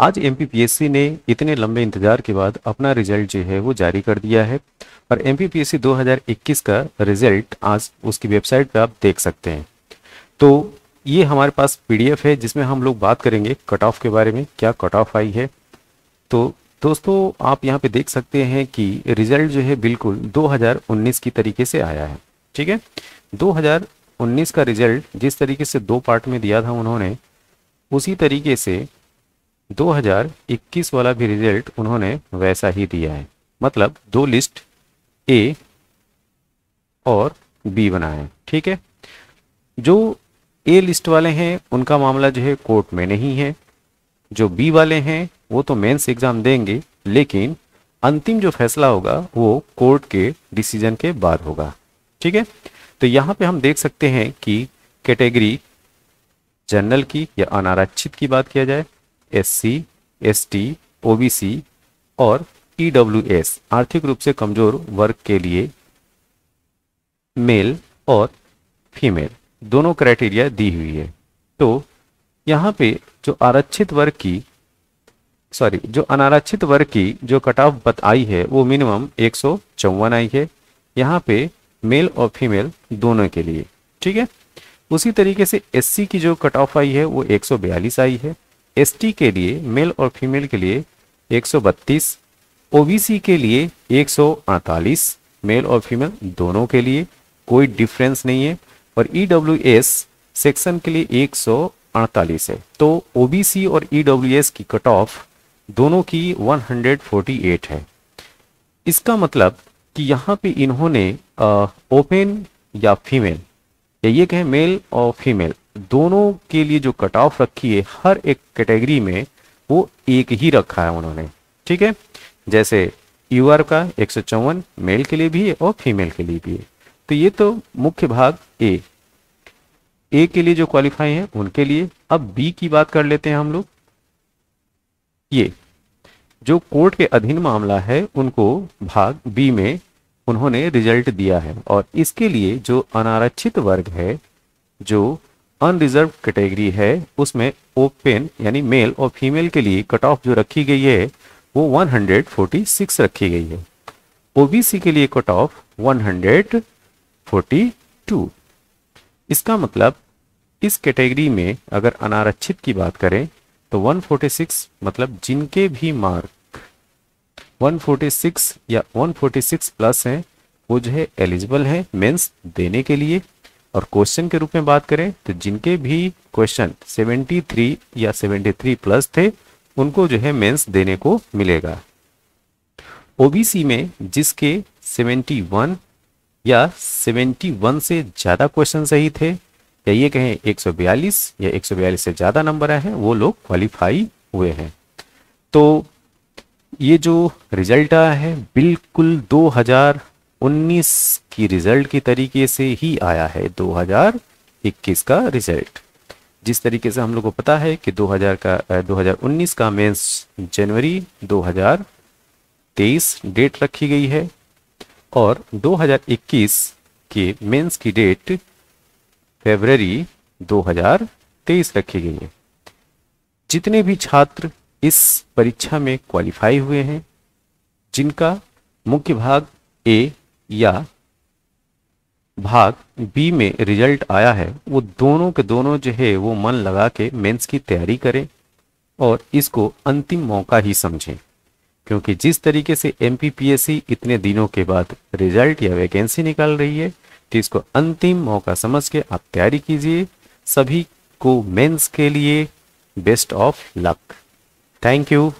आज एम ने इतने लंबे इंतजार के बाद अपना रिजल्ट जो है वो जारी कर दिया है और एम 2021 का रिजल्ट आज उसकी वेबसाइट पर आप देख सकते हैं तो ये हमारे पास पीडीएफ है जिसमें हम लोग बात करेंगे कट ऑफ के बारे में क्या कट ऑफ आई है तो दोस्तों आप यहाँ पे देख सकते हैं कि रिजल्ट जो है बिल्कुल 2019 की तरीके से आया है ठीक है 2019 का रिजल्ट जिस तरीके से दो पार्ट में दिया था उन्होंने उसी तरीके से 2021 वाला भी रिजल्ट उन्होंने वैसा ही दिया है मतलब दो लिस्ट ए और बी बनाए ठीक है जो ए लिस्ट वाले हैं उनका मामला जो है कोर्ट में नहीं है जो बी वाले हैं वो तो मेंस एग्जाम देंगे लेकिन अंतिम जो फैसला होगा वो कोर्ट के डिसीजन के बाद होगा ठीक है तो यहाँ पे हम देख सकते हैं कि कैटेगरी जनरल की या अनारक्षित की बात किया जाए एससी, एसटी, ओबीसी और ईडब्ल्यूएस e आर्थिक रूप से कमजोर वर्ग के लिए मेल और फीमेल दोनों क्राइटेरिया दी हुई है तो यहाँ पे जो आरक्षित वर्ग की सॉरी जो अनारक्षित वर्ग की जो कट ऑफ आई है वो मिनिमम एक आई है यहाँ पे मेल और फीमेल दोनों के लिए ठीक है उसी तरीके से एससी की जो कट ऑफ आई है वो 142 आई है एसटी के लिए मेल और फीमेल के लिए 132, ओबीसी के लिए 148, मेल और फीमेल दोनों के लिए कोई डिफरेंस नहीं है और ई e सेक्शन के लिए 148 है तो ओबीसी और ई e की कट ऑफ दोनों की 148 है इसका मतलब कि यहाँ पे इन्होंने ओपन या फीमेल या ये कहें मेल और फीमेल दोनों के लिए जो कट ऑफ रखी है हर एक कैटेगरी में वो एक ही रखा है उन्होंने ठीक है जैसे यूआर का एक सौ चौवन मेल के लिए भी है और फीमेल के लिए भी है तो ये तो मुख्य भाग ए ए के लिए जो क्वालिफाई है उनके लिए अब बी की बात कर लेते हैं हम लोग ये जो कोर्ट के अधीन मामला है उनको भाग बी में उन्होंने रिजल्ट दिया है और इसके लिए जो अनारक्षित वर्ग है जो अनरिजर्व कैटेगरी है उसमें ओपन यानी मेल और फीमेल के लिए कट ऑफ जो रखी गई है वो 146 रखी गई है ओबीसी के लिए कट ऑफ 142 इसका मतलब इस कैटेगरी में अगर अनारक्षित की बात करें तो 146 मतलब जिनके भी मार्क 146 या 146 प्लस हैं वो जो है एलिजिबल हैं मेंस देने के लिए और क्वेश्चन के रूप में बात करें तो जिनके भी क्वेश्चन 73 या 73 प्लस थे उनको जो है मेंस देने को मिलेगा ओबीसी में जिसके 71 या 71 से ज़्यादा क्वेश्चन सही थे या ये कहें 142 या 142 से ज़्यादा नंबर आए हैं वो लोग क्वालिफाई हुए हैं तो ये जो रिजल्ट आया है बिल्कुल 2019 की रिजल्ट के तरीके से ही आया है 2021 का रिजल्ट जिस तरीके से हम लोग को पता है कि 2000 का 2019 का मेंस जनवरी 2023 डेट रखी गई है और 2021 के मेंस की डेट फेबररी 2023 रखी गई है जितने भी छात्र इस परीक्षा में क्वालिफाई हुए हैं जिनका मुख्य भाग ए या भाग बी में रिजल्ट आया है वो दोनों के दोनों जो है वो मन लगा के मेंस की तैयारी करें और इसको अंतिम मौका ही समझें क्योंकि जिस तरीके से एम इतने दिनों के बाद रिजल्ट या वैकेंसी निकाल रही है तो इसको अंतिम मौका समझ के आप तैयारी कीजिए सभी को मेंस के लिए best of luck thank you